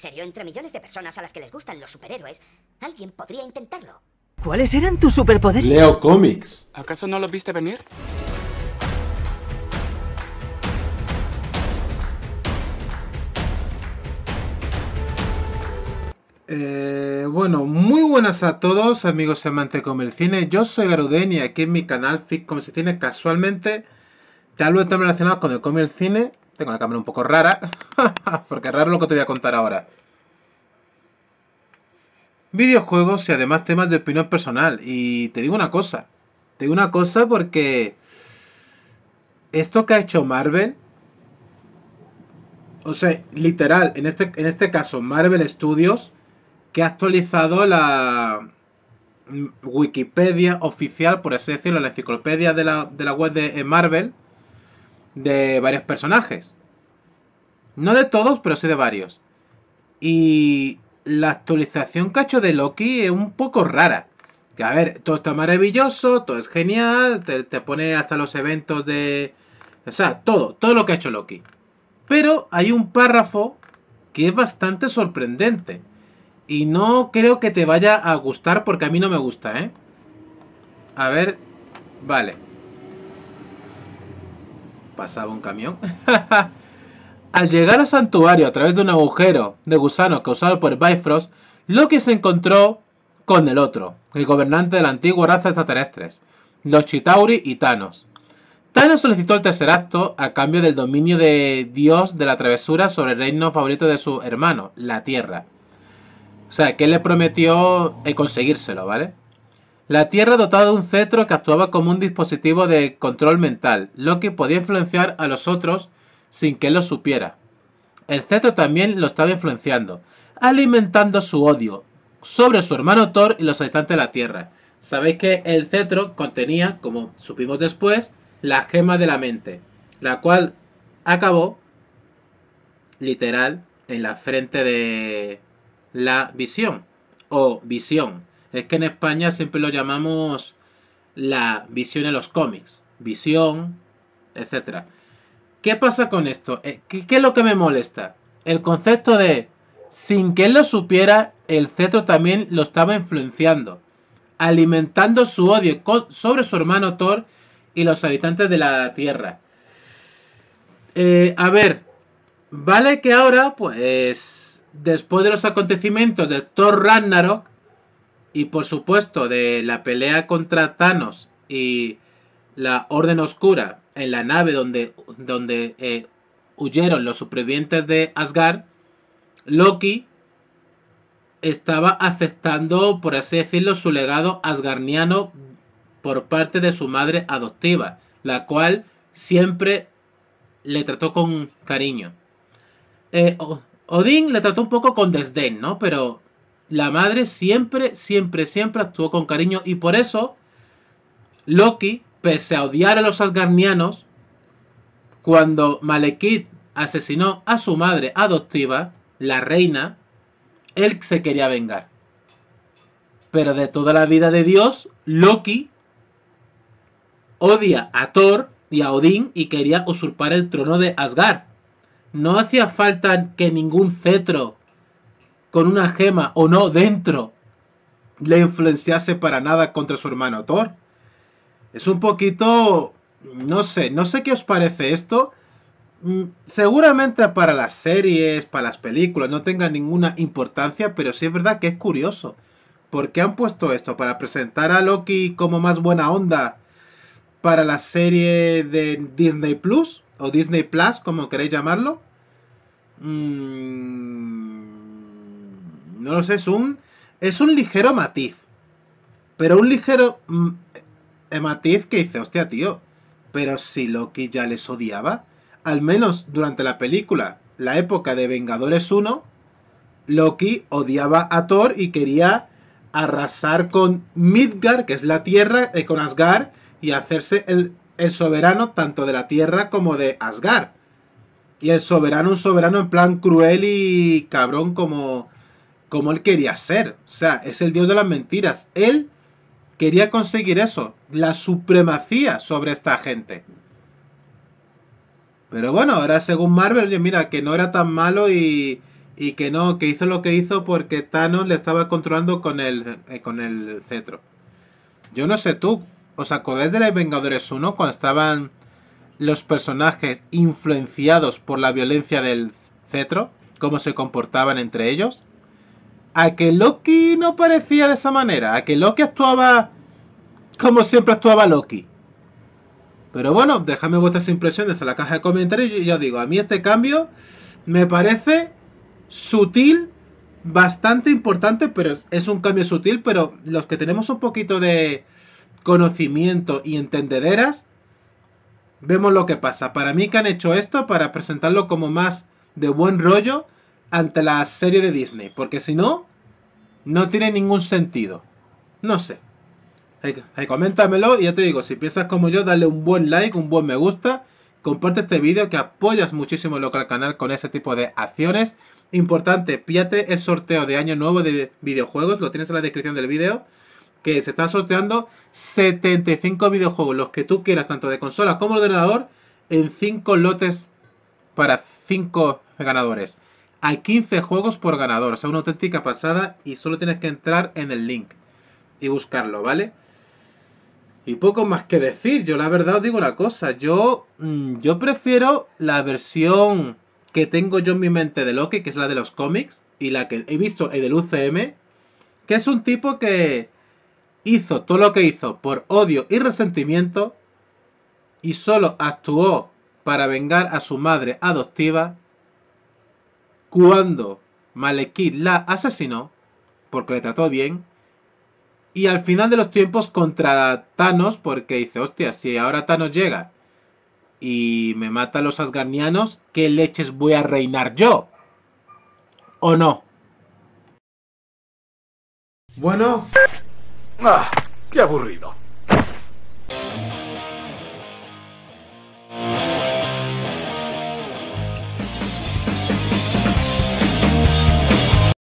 serio, entre millones de personas a las que les gustan los superhéroes, alguien podría intentarlo. ¿Cuáles eran tus superpoderes? Leo cómics. ¿Acaso no los viste venir? Eh, bueno, muy buenas a todos, amigos amantes de el cine. Yo soy Garudén y aquí en mi canal Fit como se tiene casualmente te hablo de relacionado con el come el cine tengo la cámara un poco rara, porque es raro lo que te voy a contar ahora. Videojuegos y además temas de opinión personal. Y te digo una cosa, te digo una cosa porque esto que ha hecho Marvel, o sea, literal, en este, en este caso Marvel Studios, que ha actualizado la mm, Wikipedia oficial, por así decirlo, la enciclopedia de la, de la web de eh, Marvel, de varios personajes. No de todos, pero sí de varios. Y la actualización que ha hecho de Loki es un poco rara. Que a ver, todo está maravilloso, todo es genial, te, pone hasta los eventos de... O sea, todo, todo lo que ha hecho Loki. Pero hay un párrafo que es bastante sorprendente. Y no creo que te vaya a gustar porque a mí no me gusta, ¿eh? A ver, vale. Pasaba un camión. Al llegar al santuario a través de un agujero de gusano causado por Bifrost, Loki se encontró con el otro, el gobernante de la antigua raza extraterrestres, los Chitauri y Thanos. Thanos solicitó el tercer acto a cambio del dominio de Dios de la travesura sobre el reino favorito de su hermano, la Tierra. O sea, que él le prometió eh, conseguírselo, ¿vale? La Tierra dotada de un cetro que actuaba como un dispositivo de control mental. Loki podía influenciar a los otros sin que lo supiera. El cetro también lo estaba influenciando, alimentando su odio sobre su hermano Thor y los habitantes de la Tierra. Sabéis que el cetro contenía, como supimos después, la gema de la mente, la cual acabó literal en la frente de la visión o visión. Es que en España siempre lo llamamos la visión en los cómics, visión, etcétera. ¿Qué pasa con esto? Eh, ¿Qué, es lo que me molesta? El concepto de, sin que él lo supiera, el cetro también lo estaba influenciando, alimentando su odio sobre su hermano Thor y los habitantes de la Tierra. Eh, a ver, vale que ahora, pues, después de los acontecimientos de Thor Ragnarok y por supuesto de la pelea contra Thanos y la Orden Oscura en la nave donde, donde eh, huyeron los supervivientes de Asgard, Loki estaba aceptando, por así decirlo, su legado asgarniano por parte de su madre adoptiva, la cual siempre le trató con cariño. Eh, Odín le trató un poco con desdén, ¿no? Pero la madre siempre, siempre, siempre actuó con cariño y por eso Loki pese a odiar a los asgarnianos, cuando Malekith asesinó a su madre adoptiva, la reina, él se quería vengar. Pero de toda la vida de Dios, Loki odia a Thor y a Odín y quería usurpar el trono de Asgard. No hacía falta que ningún cetro con una gema o no dentro le influenciase para nada contra su hermano Thor. Es un poquito, no sé, no sé qué os parece esto. Mm, seguramente para las series, para las películas, no tenga ninguna importancia, pero sí es verdad que es curioso. ¿Por qué han puesto esto? ¿Para presentar a Loki como más buena onda para la serie de Disney Plus? ¿O Disney Plus, como queréis llamarlo? Mm, no lo sé, es un, es un ligero matiz. Pero un ligero... Mm, Matiz que dice, hostia, tío, pero si Loki ya les odiaba, al menos durante la película, la época de Vengadores 1, Loki odiaba a Thor y quería arrasar con Midgar, que es la tierra, eh, con Asgard, y hacerse el, soberano tanto de la tierra como de Asgard. Y el soberano, un soberano en plan cruel y cabrón como, como él quería ser. O sea, es el dios de las mentiras. Él quería conseguir eso, la supremacía sobre esta gente. Pero bueno, ahora según Marvel, mira, que no era tan malo y, que no, que hizo lo que hizo porque Thanos le estaba controlando con el, eh, con el cetro. Yo no sé tú, ¿os acordáis de la Vengadores 1 cuando estaban los personajes influenciados por la violencia del cetro? ¿Cómo se comportaban entre ellos? a que Loki no parecía de esa manera, a que Loki actuaba como siempre actuaba Loki. Pero bueno, dejadme vuestras impresiones en la caja de comentarios y yo os digo, a mí este cambio me parece sutil, bastante importante, pero es, es un cambio sutil, pero los que tenemos un poquito de conocimiento y entendederas, vemos lo que pasa. Para mí que han hecho esto para presentarlo como más de buen rollo ante la serie de Disney, porque si no, no tiene ningún sentido. No sé. Ahí, coméntamelo y ya te digo, si piensas como yo, dale un buen like, un buen me gusta, comparte este vídeo que apoyas muchísimo lo que canal con ese tipo de acciones. Importante, píate el sorteo de año nuevo de videojuegos, lo tienes en la descripción del vídeo, que se está sorteando 75 videojuegos, los que tú quieras, tanto de consola como de ordenador, en 5 lotes para 5 ganadores. Hay 15 juegos por ganador. O sea, una auténtica pasada y solo tienes que entrar en el link y buscarlo, ¿vale? Y poco más que decir, yo la verdad os digo una cosa, yo, mm, yo prefiero la versión que tengo yo en mi mente de Loki, que es la de los cómics, y la que he visto en el UCM, que es un tipo que hizo todo lo que hizo por odio y resentimiento, y solo actuó para vengar a su madre adoptiva, cuando Malekith la asesinó, porque le trató bien, y al final de los tiempos contra Thanos, porque dice, hostia, si ahora Thanos llega y me mata a los asgarnianos, ¿qué leches voy a reinar yo? ¿O no? Bueno. Ah, qué aburrido.